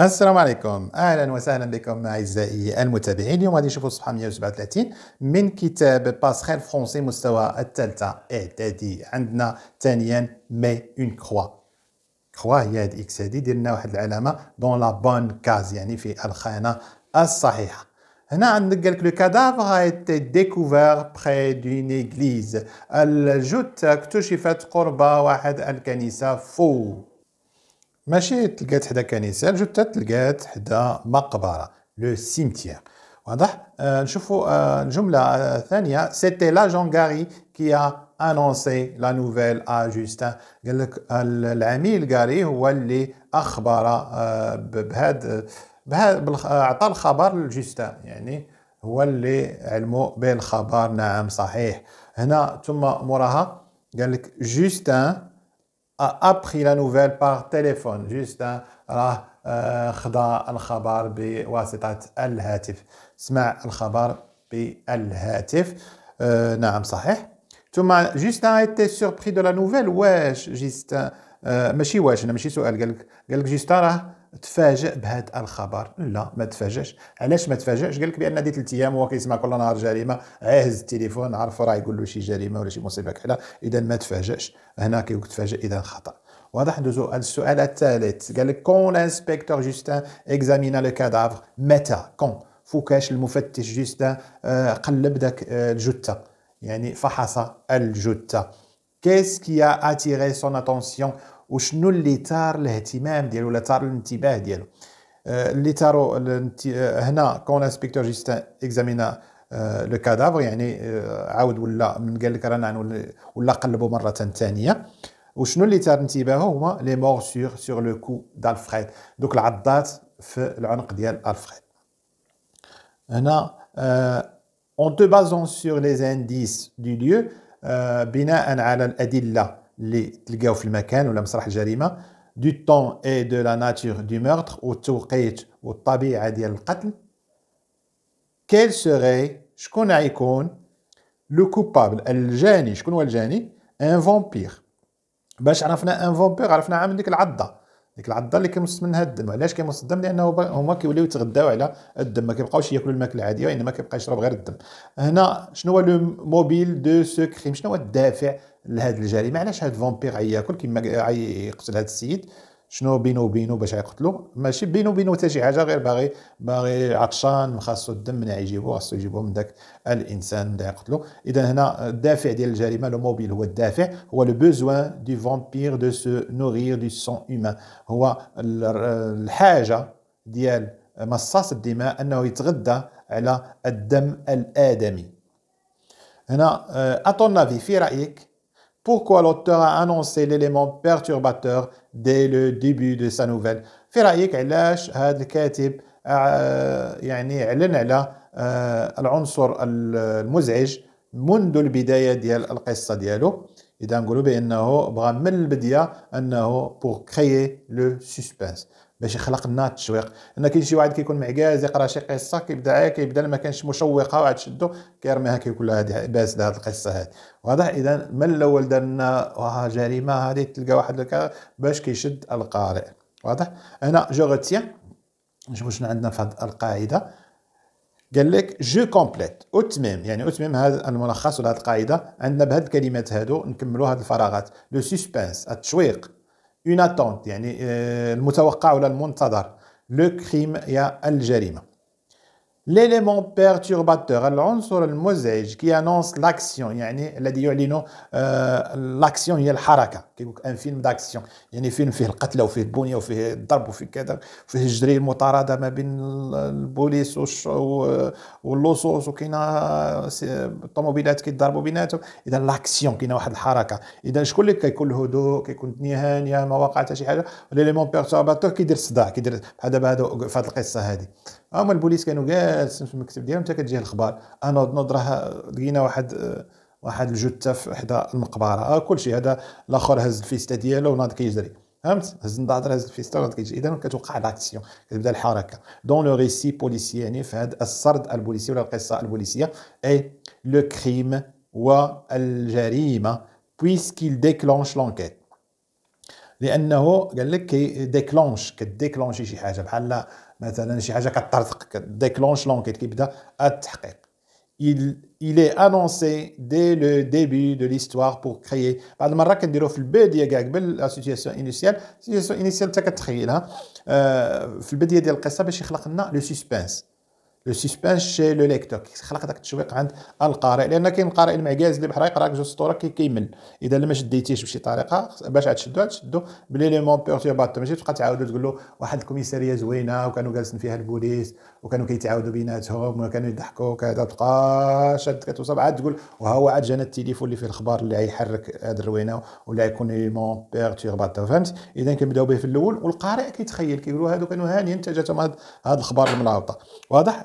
السلام عليكم اهلا وسهلا بكم اعزائي المتابعين اليوم غادي نشوفوا الصفحه 137 من كتاب باسخيل فرونسي مستوى الثالثه اعدادي عندنا ثانيا مي اون كوا كوا هي هاد اكس هادي لنا واحد العلامه دون لا بون كاز يعني في الخانه الصحيحه هنا عندك قالك لو كادافر ايتي ديكوفير بري دون ايغليز الجثه اكتشفت قرب واحد الكنيسه فو ماشي تلقات حدا كنيسه جوتا تلقات حدا مقبره لو سيمتيير واضح آه نشوفوا آه الجمله الثانيه سيتي لا جونغاري كي انونسي لا نوفيل ا جوستان قال لك العميل غاري هو اللي اخبر آه بهاد عطى الخبر لجوستان يعني هو اللي علمو بالخبر نعم صحيح هنا ثم موراها قال لك جوستان a appris la nouvelle par téléphone juste راه خدا الخبر بواسطة الهاتف سمع الخبر بالهاتف نعم صحيح ثم جوستان était surpris دو لا نوفيل واش جوستان آه، ماشي واش انا ماشي سؤال قال لك قال لك جيستا راه تفاجئ بهذا الخبر لا ما تفاجئش علاش ما تفاجئش قال لك بان هذه ثلاث ايام هو كيسمع كل نهار جريمه عاهز التليفون عارف راه يقول له شي جريمه ولا شي مصيبه كحله اذا ما تفاجئش هنا كيقول تفاجئ اذا خطا واضح ندوزو السؤال الثالث قال لك كون انسبكتور جوستان اكزامينا لو كادافر متى كون فوكاش المفتش جوستان آه، قلب ذاك آه، الجثه يعني فحص الجثه Qu'est-ce qui a attiré son attention وشنو اللي تار الاهتمام ديالو ولا تار الانتباه ديالو آه، اللي تارو آه، هنا كون انسبكتور جيستان اكزامينا آه، لو كادافر يعني عاود ولا من قال لك رانا ولا قلبوا مره ثانيه وشنو اللي تار انتباهه هما لي مورسور سور لو كو دالفريد دوك العضات في العنق ديال الفريد هنا اون تو بازون سور لي انديس دو ليو بناء على الادله اللي تلقاو في المكان ولا مسرح الجريمه دو طون اي دو لا ناتور دو ميرتر والتوقيت والطبيعه ديال القتل كيل سوري شكون غيكون لو كوبابل الجاني شكون هو الجاني ان فامبير باش عرفنا ان فامبير عرفنا من ديك العضه ديك العضه اللي كيمص منها الدم علاش كيمص الدم لانه هما كيوليو يتغداو على الدم ما كيبقاوش ياكلوا الماكله العاديه وانما كيبقى يشرب غير الدم هنا شنو هو لو موبيل دو سو كريم شنو هو الدافع لهذا الجريمه علاش هذا الفامبير غياكل كيما غيقتل هذا السيد شنو بينه وبينه باش يقتلو ماشي بينه وبينه حتى شي حاجه غير باغي باغي عطشان خاصو الدم من يجيبو خاصو يجيبو من داك الانسان اللي يقتلو اذا هنا الدافع ديال الجريمه لو موبيل هو الدافع هو لو بوزوان دو فامبير دو سو نورير دو سون هومان هو الحاجه ديال مصاص الدماء انه يتغذى على الدم الادمي هنا اتون آه، في رايك pourquoi l'auteur a annoncé l'élément perturbateur dès le début de sa nouvelle في رأيك علاش هذا الكاتب يعني اعلن على العنصر المزعج منذ البداية ديال القصة ديالو إذا نقولوا بأنه بغى من البداية أنه pour créer le suspense باش يخلق لنا التشويق لان كاين شي واحد كيكون معكاز يقرا شي قصه كيبدا عا كيبدا ما كانش مشوقه وعاد شدو كيرميها كيقول لها هذه باس هذه القصه هذه واضح اذا من الاول دار لنا جريمه هذه تلقى واحد باش كيشد القارئ واضح انا جو غوتيان نشوف شنو عندنا في هذه القاعده قال لك جو كومبليت اتمم يعني اتمم هذا الملخص ولا هذه القاعده عندنا بهذه الكلمات هادو نكملوا هذه الفراغات لو سسبانس التشويق une اتونت يعني euh, المتوقع ولا المنتظر لو كريم يا الجريمه l'élément perturbateur, العنصر المزعج qui annonce l'action يعني الذي يعلن لاكسيون هي الحركة كيقول ان فيلم داكسيون يعني فيلم فيه القتلى وفيه البنية وفيه الضرب وفيه كذا وفيه الجري المطاردة ما بين البوليس واللصوص وكاينة الطوموبيلات كيضربوا بيناتهم اذا لاكسيون كاينه واحد الحركة اذا شكون اللي كيكون الهدوء كيكون الدنيا هانية ما وقعت حتى شي حاجة الاليمون بيرتورباتور كيدير الصداع كيدير بحال دابا في هذه القصة هذه هما آه، البوليس كانوا جالسين في المكتب ديالهم حتى كتجيه الاخبار انوض آه، نوض راه لقينا واحد آه، واحد الجثه في حدا المقبره آه كلشي هذا الاخر هز الفيستا ديالو وناض كيجري فهمت هز النظاظر هز الفيستا وناض كيجري اذا كتوقع لاكسيون كتبدا الحركه دون لو ريسي بوليسي يعني في هذا السرد البوليسي ولا القصه البوليسيه اي لو كريم والجريمه puisqu'il déclenche l'enquête لانه قال لك كي ديكلونش كديكلونشي شي حاجه بحال مثلا شي حاجه كطرطق ديكلونش لونكيت كيبدا التحقيق il, il est annoncé dès le début de l'histoire pour créer بعض المرات كنديرو في البدايه كاع قبل لا سيتياسيون انيسيال سيتياسيون انيسيال حتى كتخيلها آه، في البدايه ديال القصه باش يخلق لنا لو سسبانس لو سسبانس شي لو ليكتور كيخلق داك التشويق عند القارئ لان كاين القارئ المعكاز اللي بحال يقرا لك جوج سطور كيمل اذا ما شديتيش بشي طريقه باش تشدو تشدو مون بيرتيرباتور ماشي تبقى تعاود تقول له واحد الكوميساريه زوينه وكانوا جالسين فيها البوليس وكانوا كيتعاودوا بيناتهم وكانوا يضحكوا كذا تبقى شاد كتوصل عاد تقول وها هو عاد جانا التليفون اللي فيه الخبر اللي غيحرك هاد الروينه ولا يكون مون بيرتيرباتور فهمت اذا كنبداو به في الاول والقارئ كيتخيل كيقولوا هادو كانوا هانيين حتى جاتهم هاد الخبر الملعوطه واضح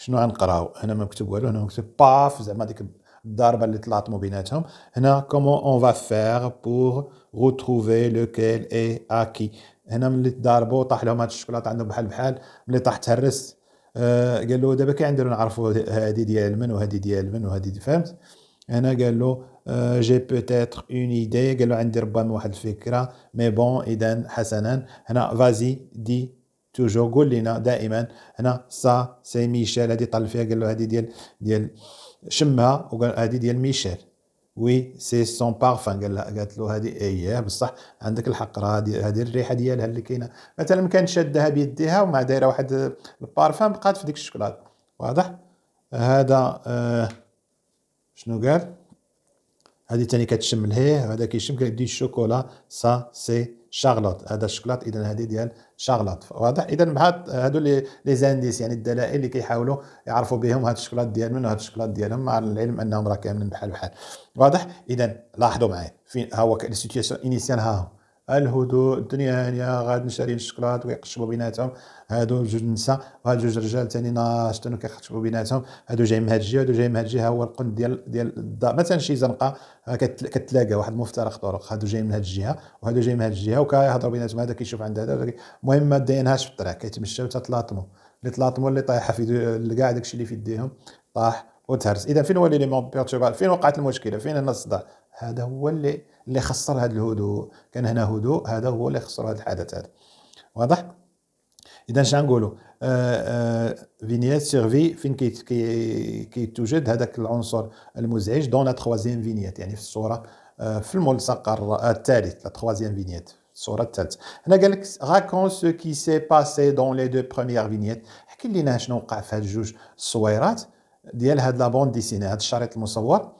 شنو غنقراو هنا ما مكتوب والو هنا مكتوب باف زعما ديك الضربه اللي طلعت ما بيناتهم هنا كومون اون فا فيغ بور روتروفي لوكيل اي اكي هنا ملي تضاربوا طاح لهم هاد الشوكولاط عندهم بحال بحال ملي طاح تهرس آه، قال له دابا كي عندنا نعرفوا هادي ديال من وهادي ديال من وهادي دي فهمت هنا قال له جي بوتيتر اون ايدي قال له عندي ربما واحد الفكره مي بون اذا حسنا هنا فازي دي توجور قول لنا دائما هنا سا سي ميشيل هادي طل فيها قال له هادي ديال ديال شمها وقال هادي ديال ميشيل وي سي سون بارفان قال لها قالت له هادي اييه إيه، بصح عندك الحق راه هادي هادي الريحه ديالها اللي كاينه مثلا كانت شادها بيديها وما دايره واحد البارفان بقات في ديك الشوكولاته واضح هذا آه شنو قال هادي تاني كتشم لهيه هذا كيشم كيدي الشوكولا سا سي شغلط هذا الشوكولات اذا هذه ديال شغلط واضح اذا مع هادو لي زانديس يعني الدلائل اللي كيحاولوا يعرفوا بهم هاد الشوكولات ديال من هاد الشوكولات ديالهم مع العلم انهم راه كاملين بحال بحال واضح اذا لاحظوا معايا فين ها هو السيتياسيون انيسيال ها هو الهدوء الدنيا هانيه غاد نشري الشكلاط ويقشبوا بيناتهم هادو جوج نساء وهاد جوج رجال ثاني ناشطين وكيخشبوا بيناتهم هادو جاي من هاد الجهه هادو جاي من هاد الجهه هو القند ديال ديال الدار مثلا شي زنقه كتلاقى واحد مفترق طرق هادو جاي من هاد الجهه وهادو جاي من هاد الجهه وكيهضروا بيناتهم هذا كيشوف عند هذا المهم ما داينهاش في الطريق كيتمشاو حتى اللي تلاطموا اللي طايحه في كاع داكشي اللي في يديهم طاح وتهرس اذا فين هو ليليمون بيرتوبال فين وقعت المشكله فين الصداع هذا هو اللي اللي خسر هذا الهدوء كان هنا هدوء هذا هو اللي خسر هذا الحدث هذا واضح اذا شنو نقولوا فينيات آه، سيرفي آه، فين كيتوجد كي هذاك العنصر المزعج دون لا تخوازيام فينيات يعني في الصوره آه، في الملصق الثالث لا تخوازيام فينيات الصوره الثالثه هنا قال لك راكون سو كي سي باسي دون لي دو بروميير فينيات احكي لينا شنو وقع في هاد جوج الصويرات ديال هاد لا ديسيني هاد الشريط المصور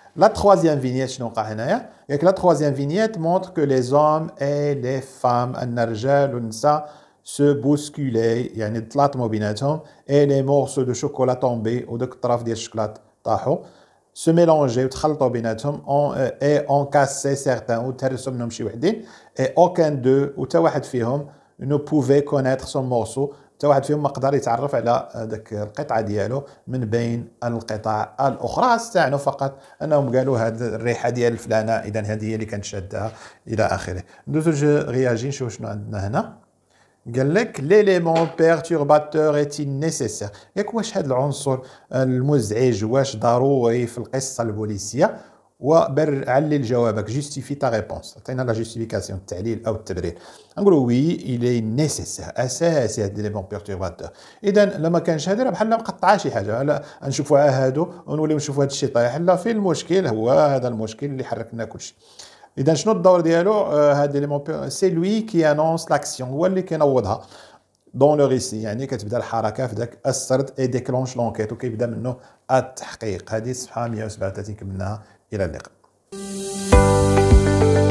La troisième vignette, la troisième vignette montre que les hommes et les femmes, se bousculaient, et les morceaux de chocolat tombés, ou de se mélangeaient, euh, et ont cassé certains, ou et aucun d'eux, ou ne pouvait connaître son morceau, حتى واحد فيهم ما قدر يتعرف على ذاك القطعه ديالو من بين القطع الاخرى استعنوا فقط انهم قالوا هذه الريحه ديال فلانه اذا هذه هي اللي كانت شادها الى اخره ندوزو غياجي نشوف شنو عندنا هنا قال لك ليليمون بيرتورباتور ايتي نيسيسير ياك واش هذا العنصر المزعج واش ضروري في القصه البوليسيه وبر علل جوابك جيستيفي تا ريبونس عطينا لا جيستيفيكاسيون التعليل او التبرير نقولوا وي الي نيسيسير اساسي هاد لي بون بيرتورباتور اذا لما كانش هذا بحال مقطعه شي حاجه لا نشوفوا هادو ونوليو نشوفوا هاد الشيء طايح لا فين المشكل هو هذا المشكل اللي حركنا كلشي اذا شنو الدور ديالو آه، هاد لي مون سي لوي كي انونس لاكسيون هو اللي كينوضها دون لو ريسي يعني كتبدا الحركه في ذاك السرد اي ديكلونش لونكيت وكيبدا منه التحقيق هذه صفحه 137 كملناها إلى اللقاء